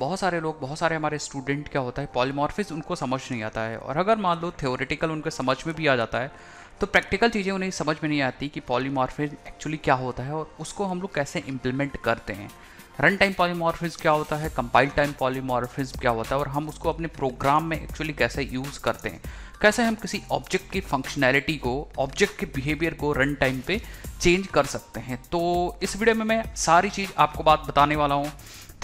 बहुत सारे लोग बहुत सारे हमारे स्टूडेंट क्या होता है पॉलीमॉर्फिज उनको समझ नहीं आता है और अगर मान लो थ्योरेटिकल उनके समझ में भी आ जाता है तो प्रैक्टिकल चीज़ें उन्हें समझ में नहीं आती कि पॉलीमॉर्फिज एक्चुअली क्या होता है और उसको हम लोग कैसे इम्प्लीमेंट करते हैं रन टाइम पॉलीमॉर्फिज क्या होता है कंपाइल टाइम पॉलीमॉर्फिज क्या होता है और हम उसको अपने प्रोग्राम में एक्चुअली कैसे यूज़ करते हैं कैसे हम किसी ऑब्जेक्ट की फंक्शनैलिटी को ऑब्जेक्ट के बिहेवियर को रन टाइम पे चेंज कर सकते हैं तो इस वीडियो में मैं सारी चीज़ आपको बात बताने वाला हूँ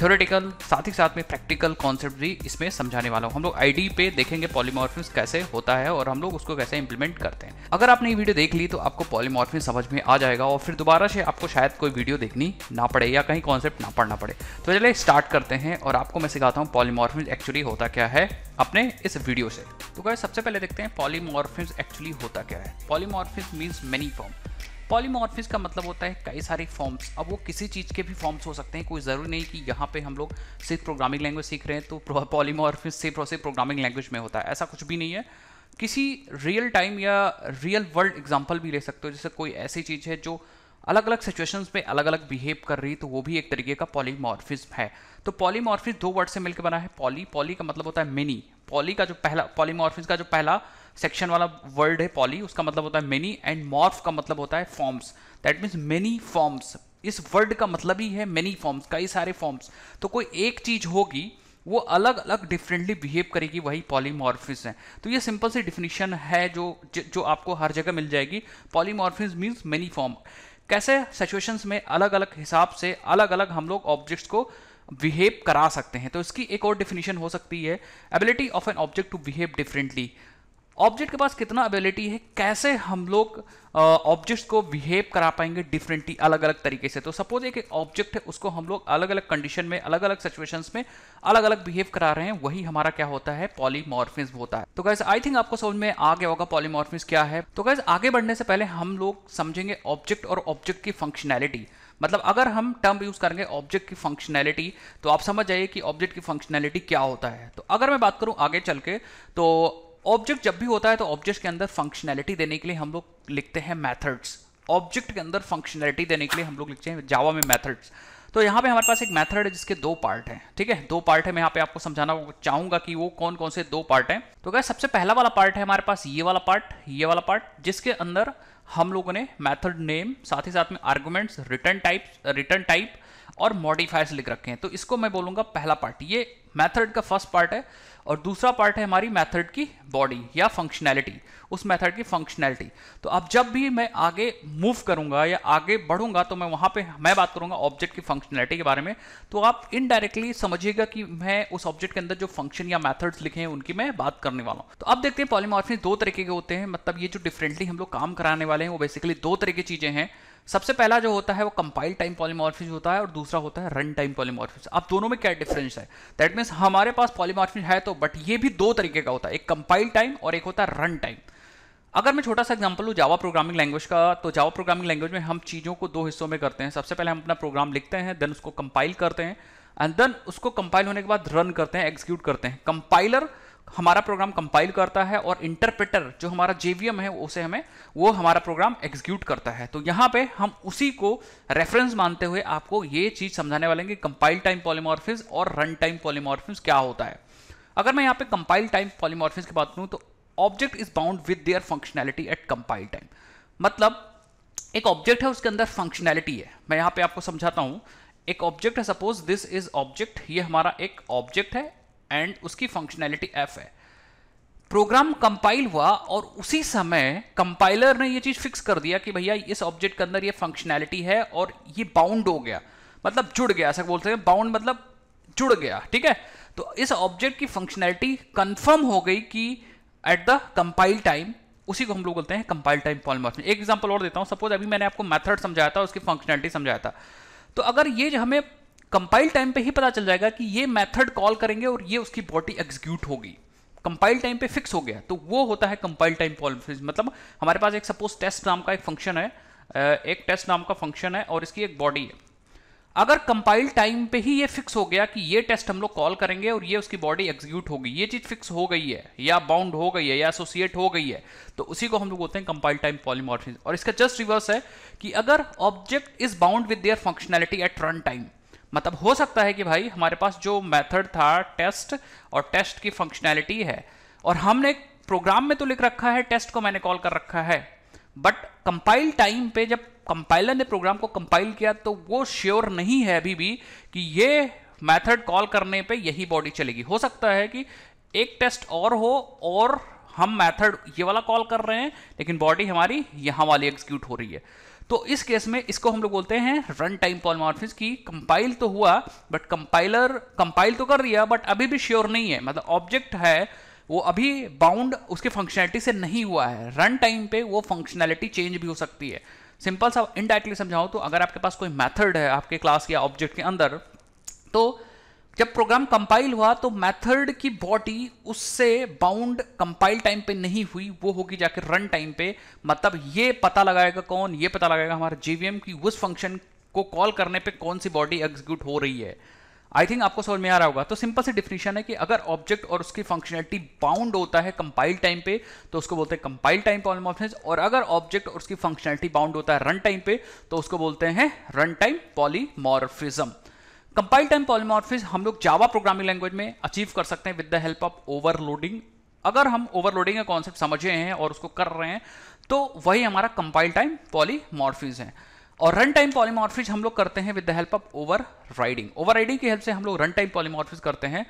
थ्योरेटिकल साथ ही साथ में प्रैक्टिकल कॉन्सेप्ट भी इसमें समझाने वाला हूँ हम लोग आई पे देखेंगे पॉलीमॉर्फिम्स कैसे होता है और हम लोग उसको कैसे इंप्लीमेंट करते हैं अगर आपने ये वीडियो देख ली तो आपको पॉलीमॉर्फिम समझ में आ जाएगा और फिर दोबारा से आपको शायद कोई वीडियो देखनी ना पड़े या कहीं कॉन्सेप्ट ना पढ़ना पड़े तो चले स्टार्ट करते हैं और आपको मैं सिखाता हूँ पॉलीमॉर्फिम्स एक्चुअली होता क्या है अपने इस वीडियो से तो क्या सबसे पहले देखते हैं पॉलीमोर्फिन एक्चुअली होता क्या है polymorphism means many form polymorphism का मतलब होता है कई सारे फॉर्म्स अब वो किसी चीज़ के भी फॉर्म्स हो सकते हैं कोई ज़रूरी नहीं कि यहाँ पे हम लोग सिर्फ प्रोग्रामिंग लैंग्वेज सीख रहे हैं तो पॉलीमॉर्फिज सिर्फ और सिर्फ प्रोग्रामिंग लैंग्वेज में होता है ऐसा कुछ भी नहीं है किसी रियल टाइम या रियल वर्ल्ड एग्जाम्पल भी ले सकते हो जैसे कोई ऐसी चीज़ है जो अलग अलग सिचुएशंस में अलग अलग बिहेव कर रही तो वो भी एक तरीके का पॉलीमॉर्फिज्म है तो पॉलीमॉर्फिज दो वर्ड से मिलकर बना है पॉली पॉली का मतलब होता है मिनी पॉली का जो पहला पॉलीमॉर्फिज का जो पहला सेक्शन वाला वर्ड है पॉली उसका मतलब होता है मेनी एंड मॉर्फ का मतलब होता है forms that means many forms इस वर्ड का मतलब ही है मेनी फॉर्म्स कई सारे फॉर्म्स तो कोई एक चीज होगी वो अलग अलग डिफरेंटली बिहेव करेगी वही पॉलीमॉर्फिज हैं तो ये सिंपल सी डिफिनीशन है जो जो आपको हर जगह मिल जाएगी पॉलीमॉर्फिज मीन्स मेनी फॉर्म कैसे सिचुएशंस में अलग अलग हिसाब से अलग अलग हम लोग ऑब्जेक्ट्स को बिहेव करा सकते हैं तो इसकी एक और डिफिनीशन हो सकती है ability of an object to behave differently object के पास कितना एबिलिटी है कैसे हम लोग ऑब्जेक्ट को बिहेव करा पाएंगे डिफरेंटली अलग अलग तरीके से तो सपोज एक ऑब्जेक्ट है उसको हम लोग अलग अलग कंडीशन में अलग अलग सिचुएशंस में अलग अलग बिहेव करा रहे हैं वही हमारा क्या होता है पॉलीमॉर्फिज्म होता है तो कैसे आई थिंक आपको समझ में आ गया होगा पॉलीमॉर्फिज्म क्या है तो कैसे आगे बढ़ने से पहले हम लोग समझेंगे ऑब्जेक्ट और ऑब्जेक्ट की फंक्शनैलिटी मतलब अगर हम टर्म यूज करेंगे ऑब्जेक्ट की फंक्शनैलिटी तो आप समझ जाइए कि ऑब्जेक्ट की फंक्शनैलिटी क्या होता है तो अगर मैं बात करूं आगे चल के तो ऑब्जेक्ट जब भी होता है तो ऑब्जेक्ट के अंदर फंक्शनैलिटी देने के लिए हम लोग लिखते हैं मैथड्स ऑब्जेक्ट के अंदर फंक्शनैलिटी देने के लिए हम लोग लिखते हैं जावा में मैथड्स तो यहाँ पे हमारे पास एक मेथड है जिसके दो पार्ट हैं ठीक है दो पार्ट है मैं यहाँ पे आपको समझाना चाहूंगा कि वो कौन कौन से दो पार्ट हैं तो क्या सबसे पहला वाला पार्ट है हमारे पास ये वाला पार्ट ये वाला पार्ट जिसके अंदर हम लोगों ने मैथड नेम साथ ही साथ में arguments return type return type और मॉडिफायर्स लिख रखे हैं तो इसको मैं बोलूंगा पहला पार्ट ये मैथड का फर्स्ट पार्ट है और दूसरा पार्ट है हमारी मेथड की बॉडी या फंक्शनैलिटी उस मेथड की फंक्शनैलिटी तो अब जब भी मैं आगे मूव करूंगा या आगे बढ़ूंगा तो मैं वहां पे मैं बात करूंगा ऑब्जेक्ट की फंक्शनैलिटी के बारे में तो आप इनडायरेक्टली समझिएगा कि मैं उस ऑब्जेक्ट के अंदर जो फंक्शन या मैथड्स लिखे हैं उनकी मैं बात करने वाला हूँ तो अब देखते हैं पॉलीमॉर्फिन दो तरीके के होते हैं मतलब ये जो डिफरेंटली हम लोग काम कराने वाले हैं वो बेसिकली दो तरह की चीजें हैं सबसे पहला जो होता है वो कंपाइल टाइम पॉलीमॉर्फिज होता है और दूसरा होता है रन टाइम पॉलीमॉर्फिज अब दोनों में क्या डिफरेंस है दैट मीन्स हमारे पास पॉलीमॉर्फिज है तो बट ये भी दो तरीके का होता है एक कंपाइल टाइम और एक होता है रन टाइम अगर मैं छोटा सा एग्जाम्पल लूँ जावा प्रोग्रामिंग लैंग्वेज का तो जावा प्रोग्रामिंग लैंग्वेज में हम चीज़ों को दो हिस्सों में करते हैं सबसे पहले हम अपना प्रोग्राम लिखते हैं देन उसको कंपाइल करते हैं एंड देन उसको कंपाइल होने के बाद रन करते हैं एग्जीक्यूट करते हैं कंपाइलर हमारा प्रोग्राम कंपाइल करता है और इंटरप्रेटर जो हमारा जेवीएम है उसे हमें वो हमारा प्रोग्राम एग्जीक्यूट करता है तो यहां पे हम उसी को रेफरेंस मानते हुए आपको ये चीज़ समझाने वाले हैं कि कंपाइल टाइम पॉलीमॉर्फिज और रन टाइम पॉलीमॉर्फिज क्या होता है अगर मैं यहां पे कंपाइल टाइम पॉलीमॉर्फिज की बात करूं तो object is bound with their functionality at compile time मतलब एक ऑब्जेक्ट है उसके अंदर फंक्शनैलिटी है मैं यहाँ पे आपको समझाता हूं एक ऑब्जेक्ट है सपोज दिस इज ऑब्जेक्ट ये हमारा एक ऑब्जेक्ट है एंड उसकी फंक्शनैलिटी एफ है प्रोग्राम कंपाइल हुआ और उसी समय कंपाइलर ने ये चीज़ फिक्स कर दिया कि भैया इस ऑब्जेक्ट के अंदर ये फंक्शनैलिटी है और ये बाउंड हो गया मतलब जुड़ गया ऐसा बोलते हैं बाउंड मतलब जुड़ गया ठीक है तो इस ऑब्जेक्ट की फंक्शनैलिटी कंफर्म हो गई कि एट द कंपाइल टाइम उसी को हम लोग बोलते हैं कंपाइल टाइम पॉलमर्स एक एग्जाम्पल और देता हूँ सपोज अभी मैंने आपको मैथड समझाया था उसकी फंक्शनैलिटी समझाया था तो अगर ये हमें कंपाइल टाइम पे ही पता चल जाएगा कि ये मेथड कॉल करेंगे और ये उसकी बॉडी एग्जीक्यूट होगी कंपाइल टाइम पे फिक्स हो गया तो वो होता है कंपाइल टाइम पॉलिस मतलब हमारे पास एक सपोज टेस्ट नाम का एक फंक्शन है एक टेस्ट नाम का फंक्शन है और इसकी एक बॉडी है अगर कंपाइल टाइम पे ही ये फिक्स हो गया कि ये टेस्ट हम लोग कॉल करेंगे और ये उसकी बॉडी एग्जीक्यूट होगी ये चीज़ फिक्स हो गई है या बाउंड हो गई है या एसोसिएट हो गई है तो उसी को हम लोग बोलते हैं कंपाइल टाइम पॉलीमॉर्फिज्म और इसका जस्ट रिवर्स है कि अगर object is bound with their functionality at run time मतलब हो सकता है कि भाई हमारे पास जो मेथड था टेस्ट और टेस्ट की फंक्शनैलिटी है और हमने प्रोग्राम में तो लिख रखा है टेस्ट को मैंने कॉल कर रखा है बट कंपाइल टाइम पे जब कंपाइलर ने प्रोग्राम को कंपाइल किया तो वो श्योर नहीं है अभी भी कि ये मेथड कॉल करने पे यही बॉडी चलेगी हो सकता है कि एक टेस्ट और हो और हम मेथड ये वाला कॉल कर रहे हैं लेकिन बॉडी हमारी यहाँ वाली एग्जीक्यूट हो रही है तो इस केस में इसको हम लोग बोलते हैं रन टाइम पॉलमॉर्फिज की कंपाइल तो हुआ बट कंपाइलर कंपाइल तो कर रही बट अभी भी श्योर नहीं है मतलब ऑब्जेक्ट है वो अभी बाउंड उसके फंक्शनैलिटी से नहीं हुआ है रन टाइम पे वो फंक्शनैलिटी चेंज भी हो सकती है सिंपल सा इनडायरेक्टली समझाओ तो अगर आपके पास कोई मेथड है आपके क्लास या ऑब्जेक्ट के अंदर तो जब प्रोग्राम कंपाइल हुआ तो मेथड की बॉडी उससे बाउंड कंपाइल टाइम पे नहीं हुई वो होगी जाकर रन टाइम पे मतलब ये पता लगाएगा कौन ये पता लगाएगा हमारा जीवीएम की उस फंक्शन को कॉल करने पे कौन सी बॉडी एग्जीक्यूट हो रही है आई थिंक आपको समझ में आ रहा होगा तो सिंपल सी डिफिनीशन है कि अगर ऑब्जेक्ट और उसकी फंक्शनलिटी बाउंड होता है कंपाइल टाइम पे तो उसको बोलते हैं कंपाइल टाइम पॉलीमॉर्फिज्म और अगर ऑब्जेक्ट और उसकी फंक्शनलिटी बाउंड होता है रन टाइम पे तो उसको बोलते हैं run time polymorphism compile time polymorphism हम लोग जावा प्रोग्रामिंग लैंग्वेज में अचीव कर सकते हैं with the help of overloading अगर हम ओवरलोडिंग का कॉन्सेप्ट समझे हैं और उसको कर रहे हैं तो वही हमारा कंपाइल टाइम पॉलीमॉर्फिज है और रन टाइम पॉलीमॉर्फिज हम लोग करते हैं with the help of overriding overriding की हेल्प से हम लोग रन टाइम पॉलीमॉर्फिज करते हैं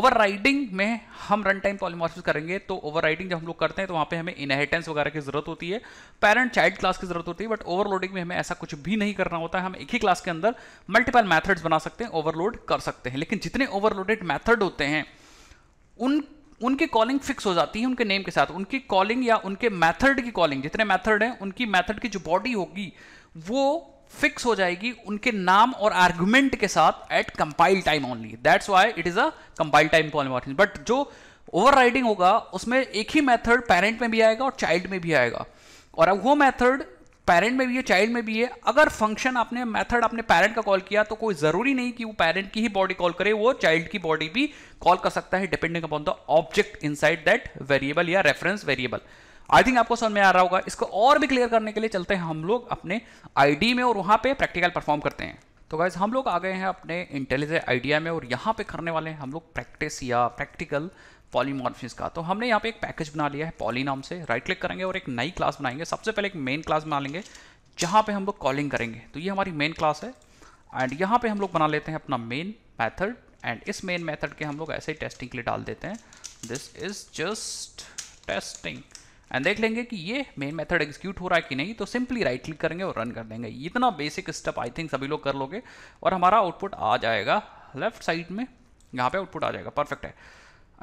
ओवर राइडिंग में हम रन टाइम पॉलीमॉर्फिज करेंगे तो ओवर राइडिंग जब हम लोग करते हैं तो वहां पे हमें इनहेरिटेंस वगैरह की जरूरत होती है पेरेंट चाइल्ड क्लास की जरूरत होती है बट ओवरलोडिंग में हमें ऐसा कुछ भी नहीं करना होता है हम एक ही क्लास के अंदर मल्टीपल मैथड्स बना सकते हैं ओवरलोड कर सकते हैं लेकिन जितने ओवरलोडेड मैथड होते हैं उन उनकी कॉलिंग फिक्स हो जाती है उनके नेम के साथ उनकी कॉलिंग या उनके मैथड की कॉलिंग जितने मैथड हैं उनकी मैथड की जो बॉडी होगी वो फिक्स हो जाएगी उनके नाम और आर्गुमेंट के साथ at compile time only that's why it is a compile time polymorphism but जो ओवरराइडिंग होगा उसमें एक ही मेथड पेरेंट में भी आएगा और चाइल्ड में भी आएगा और अब वो मेथड पेरेंट में भी है चाइल्ड में भी है अगर फंक्शन आपने मेथड आपने पेरेंट का कॉल किया तो कोई ज़रूरी नहीं कि वो पेरेंट की ही बॉडी कॉल करे वो चाइल्ड की बॉडी भी कॉल कर सकता है depending upon the object inside that variable या रेफरेंस वेरिएबल आई थिंक आपको समझ में आ रहा होगा इसको और भी क्लियर करने के लिए चलते हैं हम लोग अपने आईडी में और वहाँ पे प्रैक्टिकल परफॉर्म करते हैं तो गाइज हम लोग आ गए हैं अपने इंटेलिजेंट आइडिया में और यहाँ पे करने वाले हैं हम लोग प्रैक्टिस या प्रैक्टिकल पॉलीमॉर्फिस का तो हमने यहाँ पे एक पैकेज बना लिया है पॉली नाम से राइट क्लिक करेंगे और एक नई क्लास बनाएंगे सबसे पहले एक मेन क्लास बना लेंगे जहाँ पे हम लोग कॉलिंग करेंगे तो ये हमारी मेन क्लास है एंड यहाँ पे हम लोग बना लेते हैं अपना मेन मैथड एंड इस मेन मैथड के हम लोग ऐसे ही टेस्टिंग के लिए डाल देते हैं this is just testing and देख लेंगे कि ये मेन मेथड एग्जीक्यूट हो रहा है कि नहीं तो सिंपली राइट क्लिक करेंगे और रन कर देंगे इतना बेसिक स्टेप आई थिंक सभी लोग कर लोगे और हमारा आउटपुट आ जाएगा लेफ्ट साइड में यहाँ पे आउटपुट आ जाएगा परफेक्ट है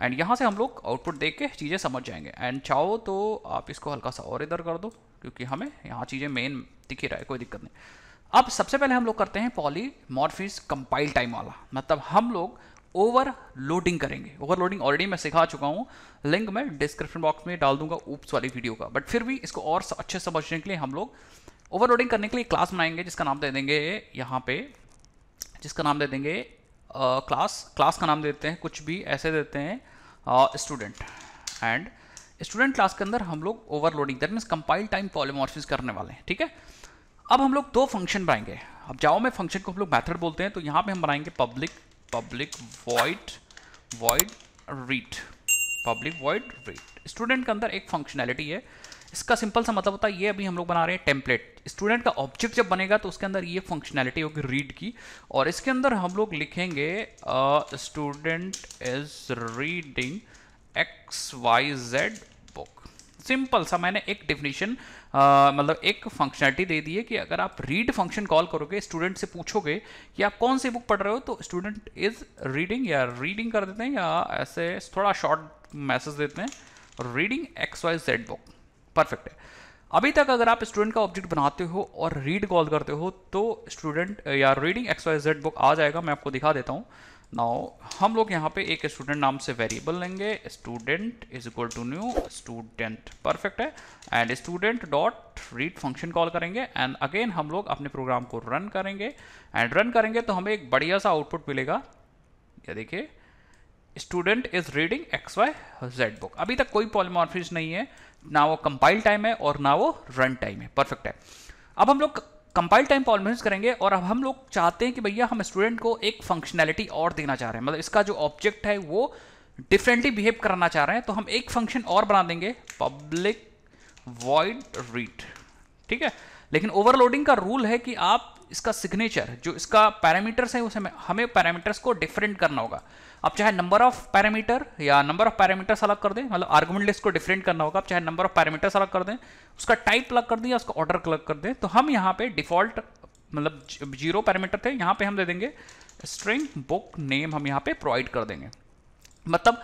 एंड यहाँ से हम लोग आउटपुट देख के चीज़ें समझ जाएंगे एंड चाहो तो आप इसको हल्का सा और इधर कर दो क्योंकि हमें यहाँ चीज़ें मेन दिख ही रहा है कोई दिक्कत नहीं अब सबसे पहले हम लोग करते हैं पॉली मॉर्फिस कंपाइल टाइम वाला मतलब हम लोग ओवरलोडिंग करेंगे ओवरलोडिंग ऑलरेडी मैं सिखा चुका हूं लिंक मैं डिस्क्रिप्शन बॉक्स में डाल दूंगा ऊप्स वाली वीडियो का बट फिर भी इसको और अच्छे समझने के लिए हम लोग ओवरलोडिंग करने के लिए क्लास बनाएंगे जिसका नाम दे देंगे यहाँ पे जिसका नाम दे देंगे क्लास uh, क्लास का नाम देते हैं कुछ भी ऐसे देते हैं स्टूडेंट एंड स्टूडेंट क्लास के अंदर हम लोग overloading that means compile time polymorphism करने वाले हैं ठीक है अब हम लोग दो फंक्शन बनाएंगे अब जाओ में फंक्शन को हम लोग मैथड बोलते हैं तो यहाँ पर हम बनाएंगे public public void void read public void read student के अंदर एक फंक्शनैलिटी है इसका सिंपल सा मतलब होता है ये अभी हम लोग बना रहे हैं टेम्पलेट स्टूडेंट का ऑब्जेक्ट जब बनेगा तो उसके अंदर ये फंक्शनैलिटी होगी रीड की और इसके अंदर हम लोग लिखेंगे student is reading X Y Z simple सा मैंने एक डेफिनेशन मतलब एक फंक्शनैलिटी दे दी है कि अगर आप रीड फंक्शन कॉल करोगे स्टूडेंट से पूछोगे कि आप कौन सी बुक पढ़ रहे हो तो स्टूडेंट इज रीडिंग या रीडिंग कर देते हैं या ऐसे थोड़ा शॉर्ट मैसेज देते हैं reading X Y Z book perfect है अभी तक अगर आप स्टूडेंट का ऑब्जेक्ट बनाते हो और रीड कॉल करते हो तो स्टूडेंट या reading X Y Z book आ जाएगा मैं आपको दिखा देता हूँ नाउ हम लोग यहाँ पे एक स्टूडेंट नाम से वेरिएबल लेंगे student is equal to new student perfect है and student dot read function call करेंगे एंड अगेन हम लोग अपने प्रोग्राम को रन करेंगे एंड रन करेंगे तो हमें एक बढ़िया सा आउटपुट मिलेगा ये देखिए student is reading X Y Z book अभी तक कोई पॉलीमॉर्फिज नहीं है ना वो कंपाइल टाइम है और ना वो रन टाइम है परफेक्ट है अब हम लोग कंपाइल टाइम पॉलिमेंस करेंगे और अब हम लोग चाहते हैं कि भैया हम स्टूडेंट को एक फंक्शनैलिटी और देना चाह रहे हैं मतलब इसका जो ऑब्जेक्ट है वो डिफरेंटली बिहेव करना चाह रहे हैं तो हम एक फंक्शन और बना देंगे पब्लिक वॉइड रीड ठीक है लेकिन ओवरलोडिंग का रूल है कि आप इसका सिग्नेचर जो इसका पैरामीटर्स है उसे हमें पैरामीटर्स को डिफरेंट करना होगा आप चाहे नंबर ऑफ पैरामीटर या नंबर ऑफ पैरामीटर्स अलग कर दें मतलब आर्गुमेंट लिस्ट को डिफरेंट करना होगा आप चाहे नंबर ऑफ पैरामीटर्स अलग कर दें उसका टाइप अलग कर दें या उसका ऑर्डर अलग कर दें तो हम यहाँ पे डिफॉल्ट मतलब जीरो पैरामीटर थे यहाँ पे हम दे देंगे स्ट्रिंग बुक नेम हम यहाँ पे प्रोवाइड कर देंगे मतलब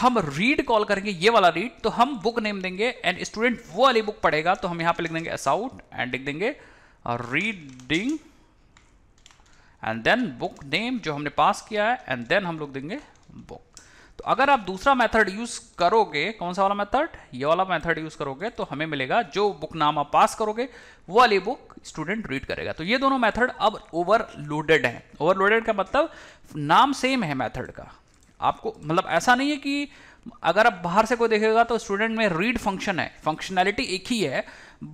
हम रीड कॉल करेंगे ये वाला रीड तो हम बुक नेम देंगे एंड स्टूडेंट वो वाली बुक पढ़ेगा तो हम यहाँ पे लिख देंगे असाउट एंड लिख देंगे reading and then book name जो हमने पास किया है एंड देन हम लोग देंगे बुक तो अगर आप दूसरा मेथड यूज करोगे कौन सा वाला मेथड ये वाला मेथड यूज करोगे तो हमें मिलेगा जो बुक नाम आप पास करोगे वो वाली बुक स्टूडेंट रीड करेगा तो ये दोनों मेथड अब ओवरलोडेड हैं ओवरलोडेड का मतलब नाम सेम है मेथड का आपको मतलब ऐसा नहीं है कि अगर आप बाहर से कोई देखेगा तो स्टूडेंट में रीड फंक्शन है फंक्शनैलिटी एक ही है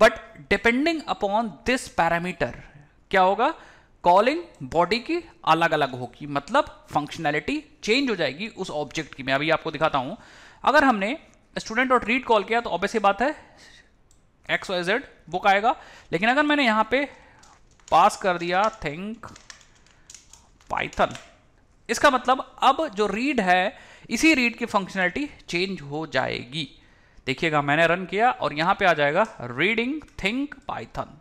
but depending upon this parameter क्या होगा कॉलिंग बॉडी की अलग अलग होगी मतलब फंक्शनैलिटी चेंज हो जाएगी उस ऑब्जेक्ट की मैं अभी आपको दिखाता हूं अगर हमने स्टूडेंट डॉट रीड कॉल किया तो ऑब्वियस बात है एक्स वाई जेड बुक आएगा लेकिन अगर मैंने यहाँ पे पास कर दिया थिंक पाइथन इसका मतलब अब जो रीड है इसी रीड की फंक्शनैलिटी चेंज हो जाएगी देखिएगा मैंने रन किया और यहां पे आ जाएगा reading think Python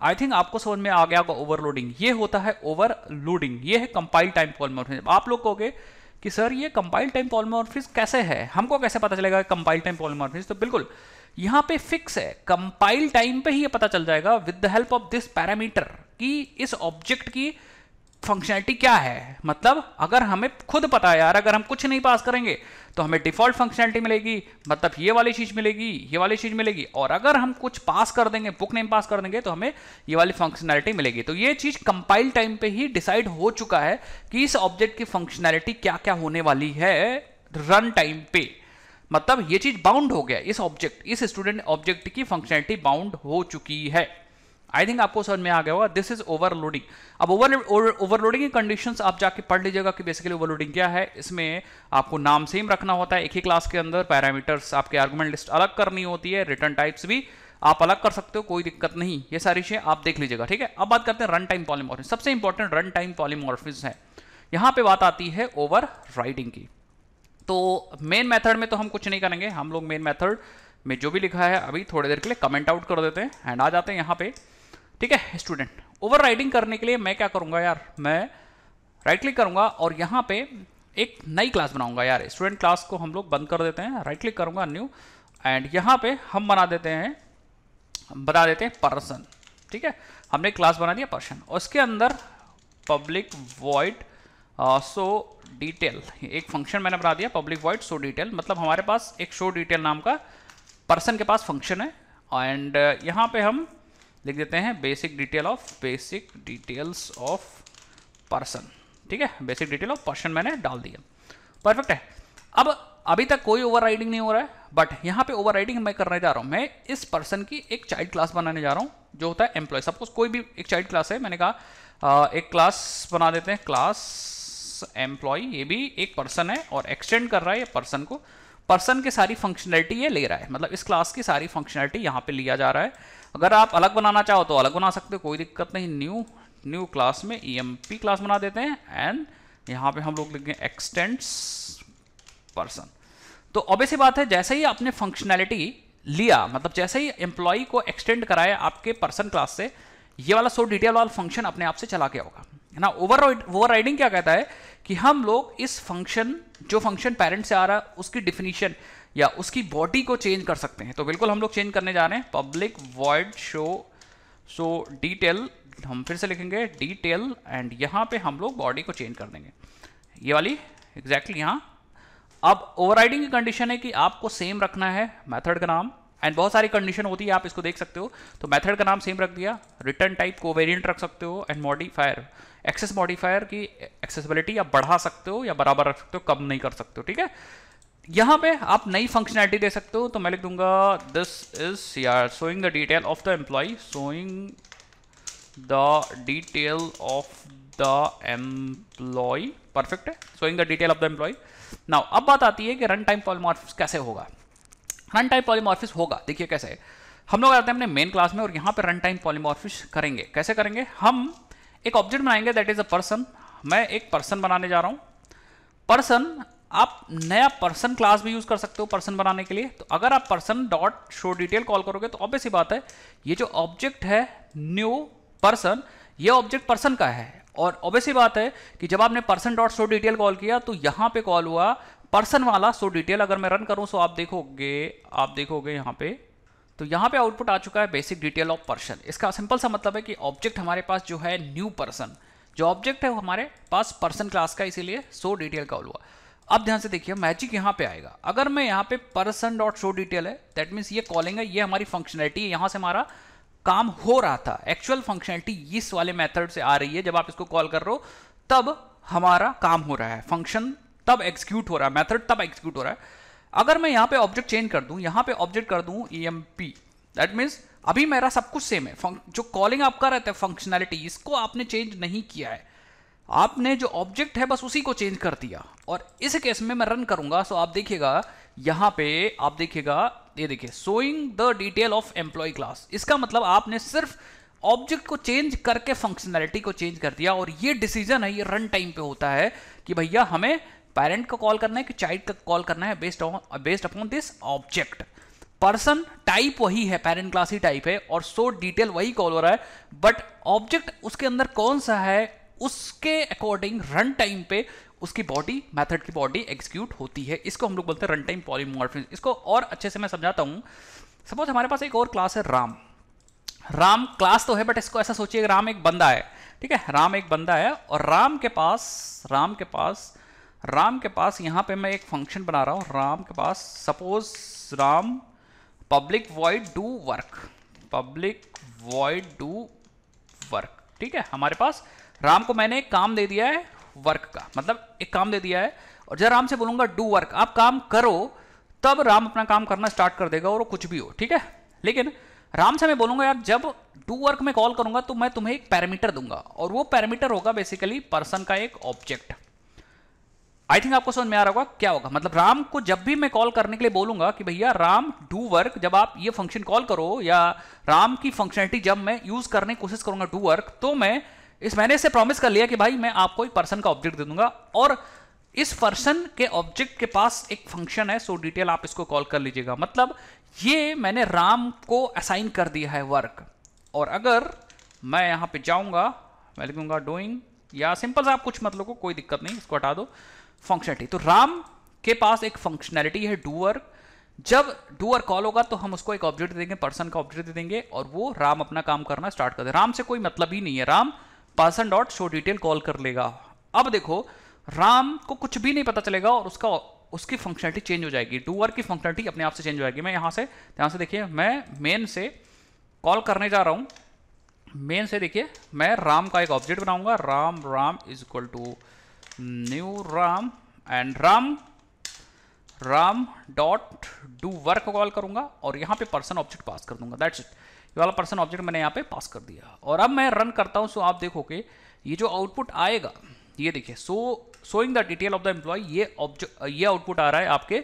I think आपको समझ में आ गया होगा ओवरलोडिंग ये होता है ओवरलोडिंग ये है कंपाइल टाइम पॉलिमॉर्फिज्म आप लोग कहोगे कि सर ये कंपाइल टाइम पॉलिमॉर्फिज्म कैसे है हमको कैसे पता चलेगा कंपाइल टाइम पॉलिमॉर्फिज्म तो बिल्कुल यहाँ पे फिक्स है कंपाइल टाइम पे ही ये पता चल जाएगा with the help of this parameter कि इस ऑब्जेक्ट की फंक्शनैलिटी क्या है मतलब अगर हमें खुद पता है यार अगर हम कुछ नहीं पास करेंगे तो हमें डिफॉल्ट फंक्शनैलिटी मिलेगी मतलब ये वाली चीज़ मिलेगी ये वाली चीज़ मिलेगी और अगर हम कुछ पास कर देंगे बुक नेम पास कर देंगे तो हमें ये वाली फंक्शनैलिटी मिलेगी तो ये चीज़ कंपाइल टाइम पे ही डिसाइड हो चुका है कि इस ऑब्जेक्ट की फंक्शनैलिटी क्या क्या होने वाली है रन टाइम पे मतलब ये चीज़ बाउंड हो गया इस ऑब्जेक्ट इस स्टूडेंट ऑब्जेक्ट की फंक्शनैलिटी बाउंड हो चुकी है आई थिंक आपको समझ में आ गया होगा दिस इज ओवरलोडिंग अब ओवर ओवरलोडिंग की कंडीशन आप जाके पढ़ लीजिएगा कि बेसिकली ओवरलोडिंग क्या है इसमें आपको नाम सेम रखना होता है एक ही क्लास के अंदर पैरामीटर्स आपके आर्गूमेंट लिस्ट अलग करनी होती है रिटर्न टाइप्स भी आप अलग कर सकते हो कोई दिक्कत नहीं ये सारी चीजें आप देख लीजिएगा ठीक है अब बात करते हैं रन टाइम पॉलीमॉर्फिज सबसे इंपॉर्टेंट रन टाइम पॉलीमॉर्फिज है यहां पे बात आती है ओवर राइडिंग की तो मेन मेथड में तो हम कुछ नहीं करेंगे हम लोग मेन मेथड में जो भी लिखा है अभी थोड़ी देर के लिए कमेंट आउट कर देते हैं एंड आ जाते हैं यहाँ पे ठीक है स्टूडेंट ओवर करने के लिए मैं क्या करूँगा यार मैं राइट क्लिक करूँगा और यहाँ पे एक नई क्लास बनाऊंगा यार स्टूडेंट क्लास को हम लोग बंद कर देते हैं राइट क्लिक करूंगा न्यू एंड यहाँ पे हम बना देते हैं बना देते हैं पर्सन ठीक है हमने क्लास बना दिया पर्सन उसके अंदर पब्लिक वॉइड सो डिटेल एक फंक्शन मैंने बना दिया पब्लिक वॉइड सो डिटेल मतलब हमारे पास एक शो डिटेल नाम का पर्सन के पास फंक्शन है एंड uh, यहाँ पे हम लिख देते हैं basic detail of basic details of person ठीक है बेसिक डिटेल ऑफ पर्सन मैंने डाल दिया परफेक्ट है अब अभी तक कोई ओवर नहीं हो रहा है बट यहाँ पे ओवर मैं करने जा रहा हूँ मैं इस पर्सन की एक चाइल्ड क्लास बनाने जा रहा हूँ जो होता है एम्प्लॉय सपोज कोई भी एक चाइल्ड क्लास है मैंने कहा एक क्लास बना देते हैं क्लास एम्प्लॉय ये भी एक पर्सन है और एक्सटेंड कर रहा है ये पर्सन को पर्सन की सारी फंक्शनलिटी ये ले रहा है मतलब इस क्लास की सारी फंक्शनलिटी यहाँ पे लिया जा रहा है अगर आप अलग बनाना चाहो तो अलग बना सकते हो कोई दिक्कत नहीं न्यू न्यू क्लास में ई e क्लास बना देते हैं एंड यहाँ पे हम लोग लिखे एक्सटेंड्स पर्सन तो ऑब्वियस बात है जैसे ही आपने फंक्शनैलिटी लिया मतलब जैसे ही एम्प्लॉय को एक्सटेंड कराया आपके पर्सन क्लास से ये वाला सो डिटेल वाला फंक्शन अपने आप से चला गया होगा है ना ओवर ओवर क्या कहता है कि हम लोग इस फंक्शन जो फंक्शन पेरेंट से आ रहा है उसकी डिफिनीशन या उसकी बॉडी को चेंज कर सकते हैं तो बिल्कुल हम लोग चेंज करने जा रहे हैं public void show show detail हम फिर से लिखेंगे डिटेल एंड यहाँ पे हम लोग बॉडी को चेंज कर देंगे ये वाली एग्जैक्टली exactly यहाँ अब ओवरराइडिंग की कंडीशन है कि आपको सेम रखना है मेथड का नाम एंड बहुत सारी कंडीशन होती है आप इसको देख सकते हो तो मेथड का नाम सेम रख दिया रिटर्न टाइप को वेरियंट रख सकते हो एंड मॉडिफायर एक्सेस मॉडिफायर की एक्सेसिबिलिटी आप बढ़ा सकते हो या बराबर रख सकते हो कम नहीं कर सकते हो ठीक है यहाँ पे आप नई फंक्शनैलिटी दे सकते हो तो मैं लिख दूंगा दिस इज यार showing the detail of the employee showing the detail of the employee perfect है showing the detail of the employee now अब बात आती है कि रन टाइम पॉलमार्फ कैसे होगा रन टाइम पॉलीमॉर्फिस होगा देखिए कैसे हम लोग आते हैं अपने मेन क्लास में और यहाँ पर रन टाइम पॉलीमॉर्फिस करेंगे कैसे करेंगे हम एक ऑब्जेक्ट बनाएंगे दैट इज अ पर्सन मैं एक पर्सन बनाने जा रहा हूँ पर्सन आप नया पर्सन क्लास भी यूज कर सकते हो पर्सन बनाने के लिए तो अगर आप person dot show detail call करोगे तो ऑब्वियस ही बात है ये जो ऑब्जेक्ट है न्यू पर्सन ये ऑब्जेक्ट पर्सन का है और ऑब्वियस ही बात है कि जब आपने person dot show detail call किया तो यहाँ पे कॉल हुआ पर्सन वाला सो डिटेल अगर मैं रन करूँ सो आप देखोगे आप देखोगे यहाँ पे तो यहाँ पे आउटपुट आ चुका है बेसिक डिटेल ऑफ पर्सन इसका सिंपल सा मतलब है कि ऑब्जेक्ट हमारे पास जो है न्यू पर्सन जो ऑब्जेक्ट है वो हमारे पास पर्सन क्लास का इसीलिए सो डिटेल का हुआ अब ध्यान से देखिए मैजिक यहाँ पे आएगा अगर मैं यहाँ पे पर्सन डॉट शो डिटेल है दैट मीन्स ये कॉलिंग है ये हमारी फंक्शनैलिटी है यहाँ से हमारा काम हो रहा था एक्चुअल फंक्शनैलिटी इस वाले मेथड से आ रही है जब आप इसको कॉल कर रहे हो तब हमारा काम हो रहा है फंक्शन तब एग्जीक्यूट हो रहा है मैथड तब एग्जीक्यूट हो रहा है अगर मैं यहाँ पे ऑब्जेक्ट चेंज कर दूँ यहाँ पे ऑब्जेक्ट कर दूँ E M P that means अभी मेरा सब कुछ सेम है जो कॉलिंग आपका रहता है फंक्शनैलिटी इसको आपने चेंज नहीं किया है आपने जो ऑब्जेक्ट है बस उसी को चेंज कर दिया और इस केस में मैं रन करूंगा सो आप देखिएगा यहाँ पे आप देखिएगा ये देखिए showing the detail of employ class इसका मतलब आपने सिर्फ ऑब्जेक्ट को चेंज करके फंक्शनैलिटी को चेंज कर दिया और ये डिसीजन है ये रन टाइम पे होता है कि भैया हमें पेरेंट को कॉल करना है कि चाइल्ड का कॉल करना है based on based upon this object person type वही है पेरेंट क्लास ही टाइप है और सो डिटेल वही कॉल हो रहा है बट ऑब्जेक्ट उसके अंदर कौन सा है उसके अकॉर्डिंग रन टाइम पे उसकी बॉडी मेथड की बॉडी एग्जीक्यूट होती है इसको हम लोग बोलते हैं रन टाइम पॉलीमॉर्फिज्म इसको और अच्छे से मैं समझाता हूँ सपोज हमारे पास एक और क्लास है राम राम क्लास तो है बट इसको ऐसा सोचिए राम एक बंदा है ठीक है राम एक बंदा है और राम के पास राम के पास राम के पास यहाँ पे मैं एक फंक्शन बना रहा हूँ राम के पास suppose Ram public void do work public void do work ठीक है हमारे पास राम को मैंने एक काम दे दिया है वर्क का मतलब एक काम दे दिया है और जब राम से बोलूंगा डू वर्क आप काम करो तब राम अपना काम करना स्टार्ट कर देगा और वो कुछ भी हो ठीक है लेकिन राम से मैं बोलूंगा यार जब डू वर्क में कॉल करूंगा तो मैं तुम्हें एक पैरामीटर दूंगा और वो पैरामीटर होगा बेसिकली पर्सन का एक ऑब्जेक्ट आई थिंक आपको समझ में आ रहा होगा क्या होगा मतलब राम को जब भी मैं कॉल करने के लिए बोलूंगा कि भैया राम डू वर्क जब आप ये फंक्शन कॉल करो या राम की फंक्शनलिटी जब मैं यूज करने की कोशिश करूंगा डू वर्क तो मैं इस मैंने इसे प्रॉमिस कर लिया कि भाई मैं आपको एक पर्सन का ऑब्जेक्ट दे दूंगा और इस पर्सन के ऑब्जेक्ट के पास एक फंक्शन है सो डिटेल आप इसको कॉल कर लीजिएगा मतलब ये मैंने राम को असाइन कर दिया है वर्क और अगर मैं यहां पे जाऊंगा मैं लिखूंगा डूइंग या सिंपल सा आप कुछ मतलब को कोई दिक्कत नहीं इसको हटा दो फंक्शनलिटी तो राम के पास एक फंक्शनैलिटी है डूअर जब डूअर कॉल होगा तो हम उसको एक ऑब्जेक्ट दे देंगे पर्सन का ऑब्जेक्ट दे देंगे और वो राम अपना काम करना स्टार्ट कर दे राम से कोई मतलब ही नहीं है Ram person dot show detail call कर लेगा अब देखो राम को कुछ भी नहीं पता चलेगा और उसका उसकी फंक्शनलिटी चेंज हो जाएगी डूअर की फंक्शनलिटी अपने आप से चेंज हो जाएगी मैं यहां से यहां से देखिए मैं मेन से कॉल करने जा रहा हूं मेन से देखिए मैं राम का एक ऑब्जेक्ट बनाऊंगा Ram Ram is equal to new ram and ram Ram dot do work call करूंगा और यहाँ पे पर्सन ऑब्जेक्ट पास कर दूंगा दैट्स इट ये वाला पर्सन ऑब्जेक्ट मैंने यहाँ पे पास कर दिया और अब मैं रन करता हूँ सो आप देखोगे ये जो आउटपुट आएगा ये देखिए so showing the detail of the employ ये ऑब्जेक्ट ये आउटपुट आ रहा है आपके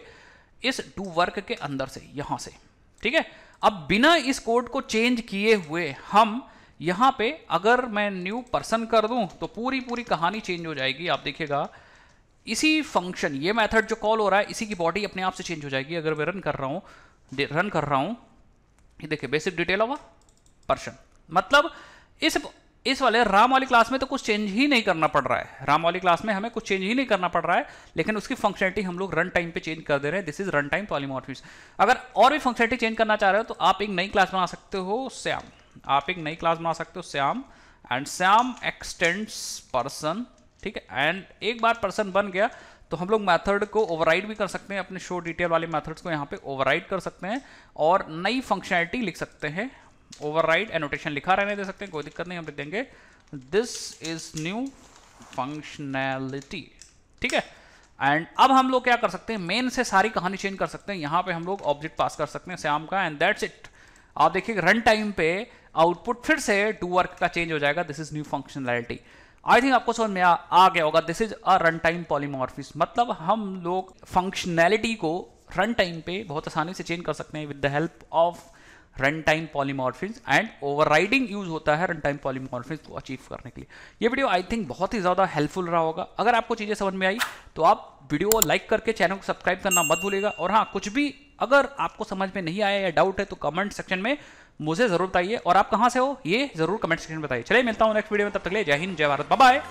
इस डू वर्क के अंदर से यहाँ से ठीक है अब बिना इस कोड को चेंज किए हुए हम यहां पे अगर मैं न्यू पर्सन कर दूं तो पूरी पूरी कहानी चेंज हो जाएगी आप देखिएगा इसी फंक्शन ये मेथड जो कॉल हो रहा है इसी की बॉडी अपने आप से चेंज हो जाएगी अगर मैं रन कर रहा हूं रन कर रहा हूं ये देखिए बेसिक डिटेल ऑफ पर्सन मतलब इस इस वाले राम वाली क्लास में तो कुछ चेंज ही नहीं करना पड़ रहा है राम वाली क्लास में हमें कुछ चेंज ही नहीं करना पड़ रहा है लेकिन उसकी फंक्शनलिटी हम लोग रन टाइम पे चेंज कर दे रहे हैं this is run time polymorphism अगर और भी फंक्शनलिटी चेंज करना चाह रहे हो तो आप एक नई क्लास बना सकते हो श्याम आप एक नई क्लास बना सकते हो Shyam and Shyam extends person ठीक है एंड एक बार पर्सन बन गया तो हम लोग मेथड को ओवरराइड भी कर सकते हैं अपने शो डिटेल वाले मेथड्स को यहाँ पे ओवरराइड कर सकते हैं और नई फंक्शनैलिटी लिख सकते हैं ओवरराइड एनोटेशन लिखा रहने दे सकते हैं कोई दिक्कत नहीं हम लिख देंगे दिस इज न्यू फंक्शनैलिटी ठीक है एंड अब हम लोग क्या कर सकते हैं मेन से सारी कहानी चेंज कर सकते हैं यहाँ पे हम लोग ऑब्जेक्ट पास कर सकते हैं श्याम का एंड दैट्स इट आप देखिए रन टाइम पे आउटपुट फिर से डू वर्क का चेंज हो जाएगा this is new functionality I think आपको समझ में आ, आ गया होगा this is a run time polymorphism मतलब हम लोग फंक्शनैलिटी को रन टाइम पे बहुत आसानी से चेंज कर सकते हैं with the help of run time polymorphism and riding use होता है रन टाइम पॉलीमॉर्फिज को अचीव करने के लिए ये वीडियो आई थिंक बहुत ही ज़्यादा हेल्पफुल रहा होगा अगर आपको चीज़ें समझ में आई तो आप वीडियो को लाइक करके चैनल को सब्सक्राइब करना मत भूलेगा और हाँ कुछ भी अगर आपको समझ में नहीं आया या डाउट है तो कमेंट सेक्शन में मुझे जरूर बताइए और आप कहां से हो ये जरूर कमेंट सेक्शन में बताइए चलिए मिलता हूं नेक्स्ट वीडियो में तब तक ले जय हिंद जय भारत बाय